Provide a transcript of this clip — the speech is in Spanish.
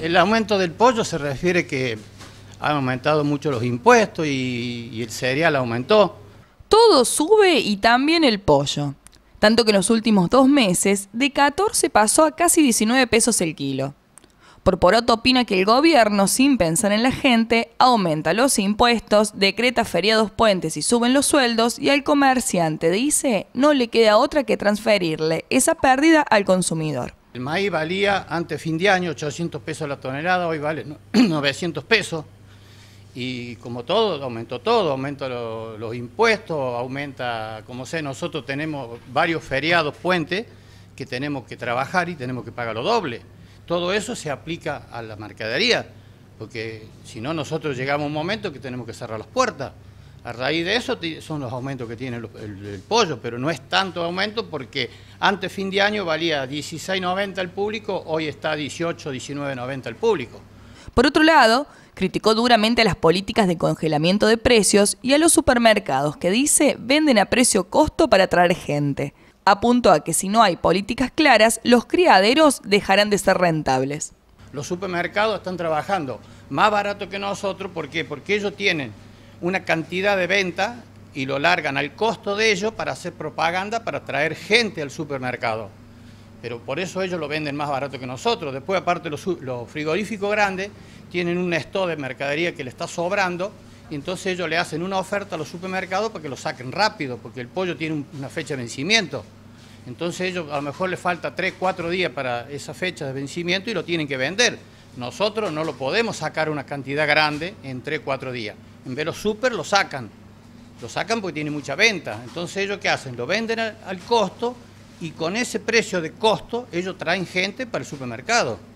El aumento del pollo se refiere que han aumentado mucho los impuestos y, el cereal aumentó. Todo sube y también el pollo. Tanto que en los últimos dos meses, de 14 pasó a casi 19 pesos el kilo. Por poroto opina que el gobierno, sin pensar en la gente, aumenta los impuestos, decreta feriados puentes y suben los sueldos y al comerciante, dice, no le queda otra que transferirle esa pérdida al consumidor. El maíz valía antes fin de año 800 pesos la tonelada, hoy vale 900 pesos. Y como todo, aumentó todo, aumenta los impuestos, aumenta, como sé, nosotros tenemos varios feriados puentes que tenemos que trabajar y tenemos que pagar lo doble. Todo eso se aplica a la mercadería, porque si no nosotros llegamos a un momento que tenemos que cerrar las puertas. A raíz de eso son los aumentos que tiene el, pollo, pero no es tanto aumento porque antes fin de año valía 16.90 al público, hoy está 18, 19.90 el público. Por otro lado, criticó duramente a las políticas de congelamiento de precios y a los supermercados que dice venden a precio costo para atraer gente. Apuntó a que si no hay políticas claras, los criaderos dejarán de ser rentables. Los supermercados están trabajando más barato que nosotros, ¿por qué? Porque ellos tienen una cantidad de venta y lo largan al costo de ellos para hacer propaganda, para traer gente al supermercado. Pero por eso ellos lo venden más barato que nosotros. Después, aparte, los, frigoríficos grandes tienen un esto de mercadería que le está sobrando y entonces ellos le hacen una oferta a los supermercados para que lo saquen rápido, porque el pollo tiene una fecha de vencimiento. Entonces ellos a lo mejor les falta 3, 4 días para esa fecha de vencimiento y lo tienen que vender. Nosotros no lo podemos sacar una cantidad grande en 3, 4 días. En vez super lo sacan. Lo sacan porque tiene mucha venta. Entonces ellos qué hacen? Lo venden al costo y con ese precio de costo ellos traen gente para el supermercado.